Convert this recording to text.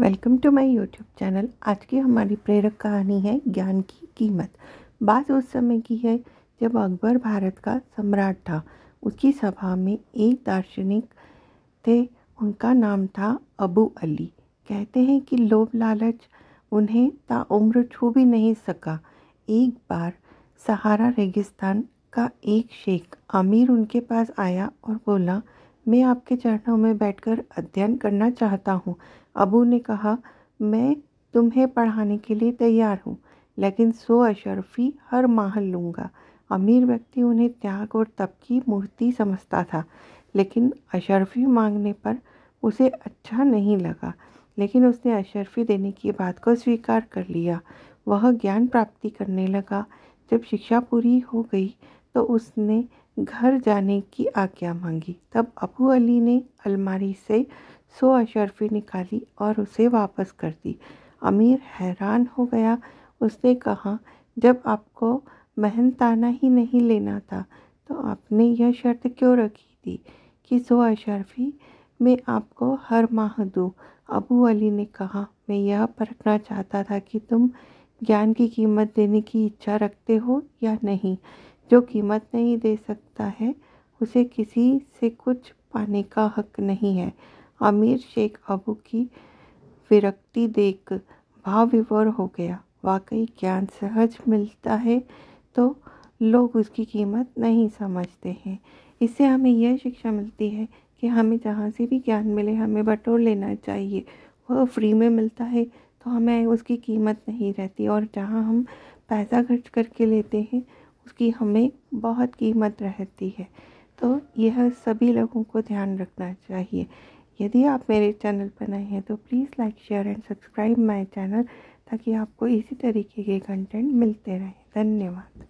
welcome to my YouTube channel आज की हमारी प्रेरक कहानी है ज्ञान की कीमत बात उस समय की है जब अकबर भारत का सम्राट था उसकी सभा में एक दार्शनिक थे उनका नाम था अबू अली कहते हैं कि लोभ लालच उन्हें ताम्र छू भी नहीं सका एक बार सहारा रेगिस्तान का एक शेख अमीर उनके पास आया और बोला मैं आपके चरणों में बैठकर अध्ययन करना चाहता हूँ अबू ने कहा मैं तुम्हें पढ़ाने के लिए तैयार हूँ लेकिन सो अशरफी हर माह लूँगा अमीर व्यक्ति उन्हें त्याग और तप की मूर्ति समझता था लेकिन अशरफी मांगने पर उसे अच्छा नहीं लगा लेकिन उसने अशरफी देने की बात को स्वीकार कर लिया वह ज्ञान प्राप्ति करने लगा जब शिक्षा पूरी हो गई तो उसने घर जाने की आज्ञा मांगी तब अबू अली ने अलमारी से सो अशरफी निकाली और उसे वापस कर दी अमीर हैरान हो गया उसने कहा जब आपको मेहनताना ही नहीं लेना था तो आपने यह शर्त क्यों रखी थी कि सो अशरफी मैं आपको हर माह दूँ अबू अली ने कहा मैं यह परखना चाहता था कि तुम ज्ञान की कीमत देने की इच्छा रखते हो या नहीं जो कीमत नहीं दे सकता है उसे किसी से कुछ पाने का हक नहीं है आमिर शेख अबू की विरक्ति देख भाव विवर हो गया वाकई ज्ञान सहज मिलता है तो लोग उसकी कीमत नहीं समझते हैं इससे हमें यह शिक्षा मिलती है कि हमें जहाँ से भी ज्ञान मिले हमें बटोर लेना चाहिए वह फ्री में मिलता है तो हमें उसकी कीमत नहीं रहती और जहाँ हम पैसा खर्च करके लेते हैं उसकी हमें बहुत कीमत रहती है तो यह सभी लोगों को ध्यान रखना चाहिए यदि आप मेरे चैनल पर नए हैं तो please like share and subscribe my channel ताकि आपको इसी तरीके के कंटेंट मिलते रहें धन्यवाद